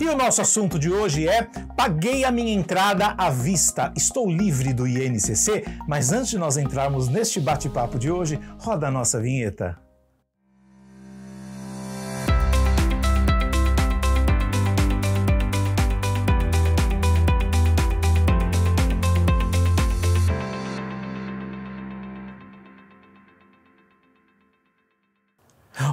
E o nosso assunto de hoje é: paguei a minha entrada à vista. Estou livre do INCC, mas antes de nós entrarmos neste bate-papo de hoje, roda a nossa vinheta.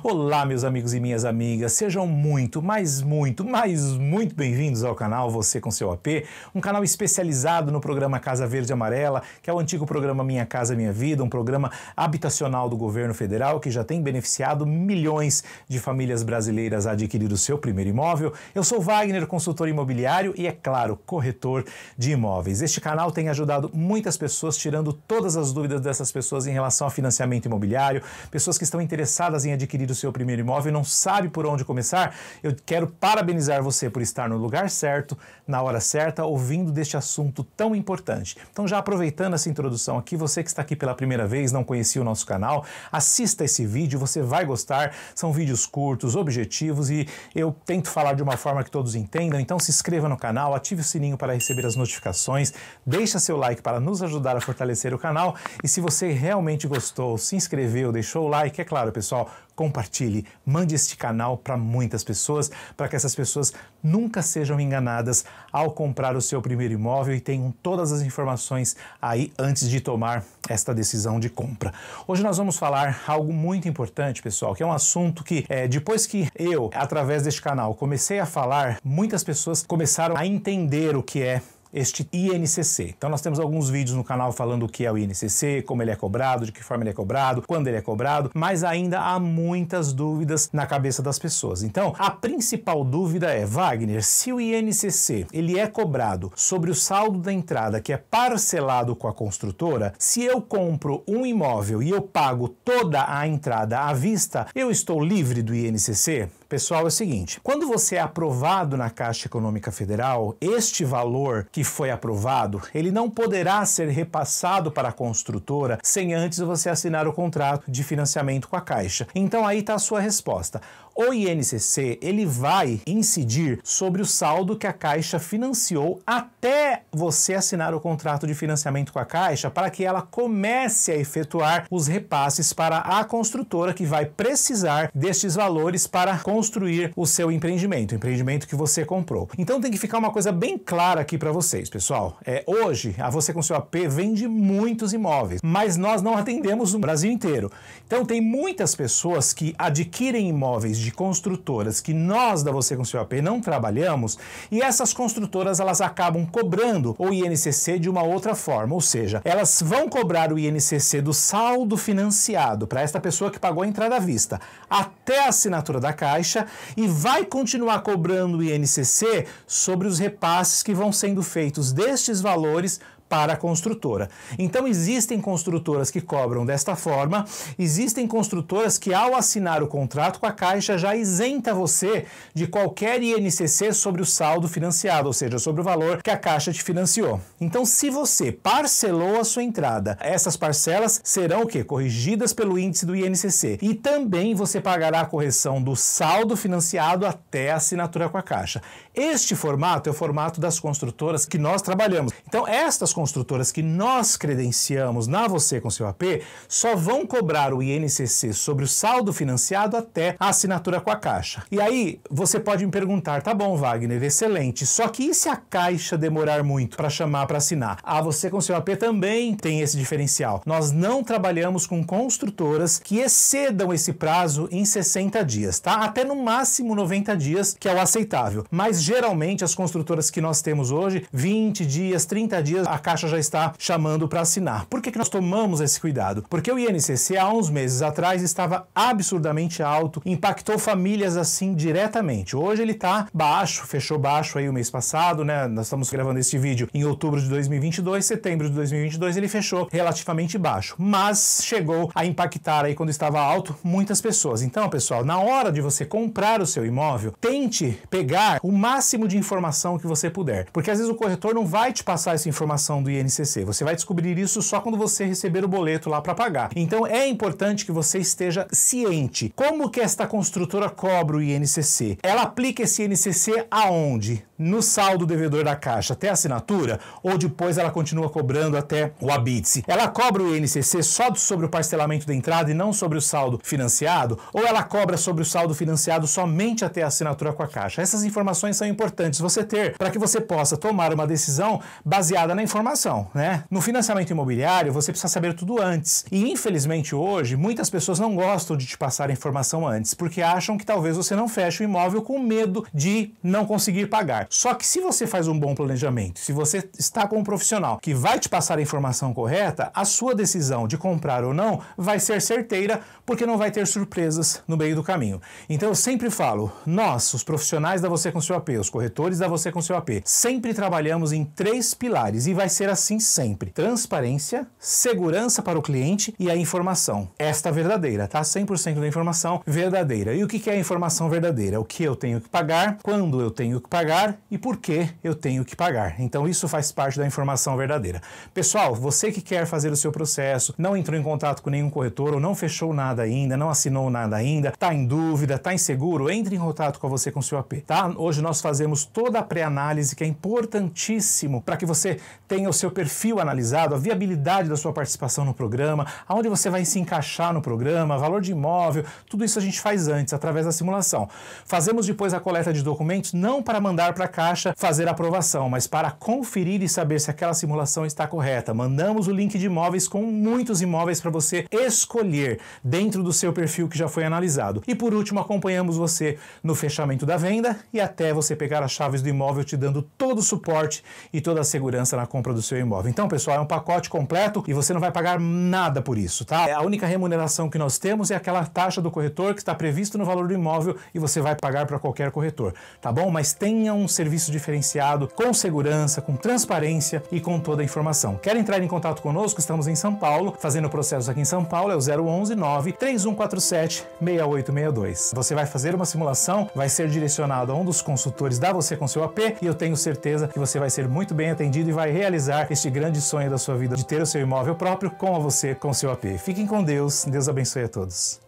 Olá, meus amigos e minhas amigas, sejam muito, mais muito, mais muito bem-vindos ao canal Você com Seu AP, um canal especializado no programa Casa Verde Amarela, que é o antigo programa Minha Casa Minha Vida, um programa habitacional do governo federal que já tem beneficiado milhões de famílias brasileiras a adquirir o seu primeiro imóvel. Eu sou Wagner, consultor imobiliário e, é claro, corretor de imóveis. Este canal tem ajudado muitas pessoas, tirando todas as dúvidas dessas pessoas em relação a financiamento imobiliário, pessoas que estão interessadas em adquirir o seu seu primeiro imóvel e não sabe por onde começar, eu quero parabenizar você por estar no lugar certo, na hora certa, ouvindo deste assunto tão importante. Então, já aproveitando essa introdução aqui, você que está aqui pela primeira vez, não conhecia o nosso canal, assista esse vídeo, você vai gostar. São vídeos curtos, objetivos e eu tento falar de uma forma que todos entendam. Então, se inscreva no canal, ative o sininho para receber as notificações, deixa seu like para nos ajudar a fortalecer o canal e se você realmente gostou, se inscreveu, deixou o like, é claro, pessoal, compartilhe, mande este canal para muitas pessoas, para que essas pessoas nunca sejam enganadas ao comprar o seu primeiro imóvel e tenham todas as informações aí antes de tomar esta decisão de compra. Hoje nós vamos falar algo muito importante, pessoal, que é um assunto que é, depois que eu, através deste canal, comecei a falar, muitas pessoas começaram a entender o que é este INCC. Então nós temos alguns vídeos no canal falando o que é o INCC, como ele é cobrado, de que forma ele é cobrado, quando ele é cobrado, mas ainda há muitas dúvidas na cabeça das pessoas. Então a principal dúvida é, Wagner, se o INCC ele é cobrado sobre o saldo da entrada que é parcelado com a construtora, se eu compro um imóvel e eu pago toda a entrada à vista, eu estou livre do INCC? Pessoal, é o seguinte: quando você é aprovado na Caixa Econômica Federal, este valor que foi aprovado, ele não poderá ser repassado para a construtora sem antes você assinar o contrato de financiamento com a Caixa. Então aí está a sua resposta. O INCC ele vai incidir sobre o saldo que a Caixa financiou até você assinar o contrato de financiamento com a Caixa para que ela comece a efetuar os repasses para a construtora que vai precisar destes valores para construir o seu empreendimento, o empreendimento que você comprou. Então tem que ficar uma coisa bem clara aqui para vocês, pessoal. É, hoje, a você com seu AP vende muitos imóveis, mas nós não atendemos o Brasil inteiro. Então tem muitas pessoas que adquirem imóveis de construtoras que nós da Você com seu AP não trabalhamos e essas construtoras elas acabam cobrando o INCC de uma outra forma, ou seja, elas vão cobrar o INCC do saldo financiado para esta pessoa que pagou a entrada à vista até a assinatura da Caixa e vai continuar cobrando o INCC sobre os repasses que vão sendo feitos destes valores para a construtora. Então existem construtoras que cobram desta forma, existem construtoras que ao assinar o contrato com a Caixa já isenta você de qualquer INCC sobre o saldo financiado, ou seja, sobre o valor que a Caixa te financiou. Então se você parcelou a sua entrada, essas parcelas serão o que? Corrigidas pelo índice do INCC. E também você pagará a correção do saldo financiado até a assinatura com a Caixa. Este formato é o formato das construtoras que nós trabalhamos. Então estas construtoras que nós credenciamos na Você com seu AP só vão cobrar o INCC sobre o saldo financiado até a assinatura com a Caixa. E aí você pode me perguntar, tá bom, Wagner, excelente, só que e se a Caixa demorar muito para chamar para assinar? A Você com seu AP também tem esse diferencial. Nós não trabalhamos com construtoras que excedam esse prazo em 60 dias, tá? Até no máximo 90 dias, que é o aceitável. Mas geralmente as construtoras que nós temos hoje, 20 dias, 30 dias, a Caixa Caixa já está chamando para assinar. Por que, que nós tomamos esse cuidado? Porque o INCC há uns meses atrás estava absurdamente alto, impactou famílias assim diretamente. Hoje ele está baixo, fechou baixo aí o mês passado, né? Nós estamos gravando esse vídeo em outubro de 2022, setembro de 2022 ele fechou relativamente baixo, mas chegou a impactar aí quando estava alto muitas pessoas. Então, pessoal, na hora de você comprar o seu imóvel, tente pegar o máximo de informação que você puder, porque às vezes o corretor não vai te passar essa informação do INCC. Você vai descobrir isso só quando você receber o boleto lá para pagar. Então é importante que você esteja ciente como que esta construtora cobra o INCC. Ela aplica esse INCC aonde? no saldo devedor da Caixa até a assinatura ou depois ela continua cobrando até o abitse? Ela cobra o INCC só sobre o parcelamento da entrada e não sobre o saldo financiado? Ou ela cobra sobre o saldo financiado somente até a assinatura com a Caixa? Essas informações são importantes você ter para que você possa tomar uma decisão baseada na informação, né? No financiamento imobiliário, você precisa saber tudo antes. E infelizmente hoje, muitas pessoas não gostam de te passar informação antes, porque acham que talvez você não feche o imóvel com medo de não conseguir pagar. Só que se você faz um bom planejamento, se você está com um profissional que vai te passar a informação correta, a sua decisão de comprar ou não vai ser certeira, porque não vai ter surpresas no meio do caminho. Então eu sempre falo, nós, os profissionais da Você com seu AP, os corretores da Você com seu AP, sempre trabalhamos em três pilares e vai ser assim sempre: transparência, segurança para o cliente e a informação. Esta verdadeira, tá? 100% da informação verdadeira. E o que é a informação verdadeira? O que eu tenho que pagar, quando eu tenho que pagar e por que eu tenho que pagar. Então isso faz parte da informação verdadeira. Pessoal, você que quer fazer o seu processo, não entrou em contato com nenhum corretor ou não fechou nada ainda, não assinou nada ainda, está em dúvida, está inseguro, entre em contato com você com o seu AP, tá? Hoje nós fazemos toda a pré-análise que é importantíssimo para que você tenha o seu perfil analisado, a viabilidade da sua participação no programa, aonde você vai se encaixar no programa, valor de imóvel, tudo isso a gente faz antes através da simulação. Fazemos depois a coleta de documentos não para mandar para para a Caixa fazer a aprovação, mas para conferir e saber se aquela simulação está correta, mandamos o link de imóveis com muitos imóveis para você escolher dentro do seu perfil que já foi analisado. E por último, acompanhamos você no fechamento da venda e até você pegar as chaves do imóvel, te dando todo o suporte e toda a segurança na compra do seu imóvel. Então, pessoal, é um pacote completo e você não vai pagar nada por isso, tá? É a única remuneração que nós temos é aquela taxa do corretor que está previsto no valor do imóvel e você vai pagar para qualquer corretor, tá bom? Mas tenha um serviço diferenciado, com segurança, com transparência e com toda a informação. Quer entrar em contato conosco? Estamos em São Paulo, fazendo o processo aqui em São Paulo, é o 011 3147 6862. Você vai fazer uma simulação, vai ser direcionado a um dos consultores da Você com seu AP e eu tenho certeza que você vai ser muito bem atendido e vai realizar este grande sonho da sua vida de ter o seu imóvel próprio com a Você com seu AP. Fiquem com Deus, Deus abençoe a todos.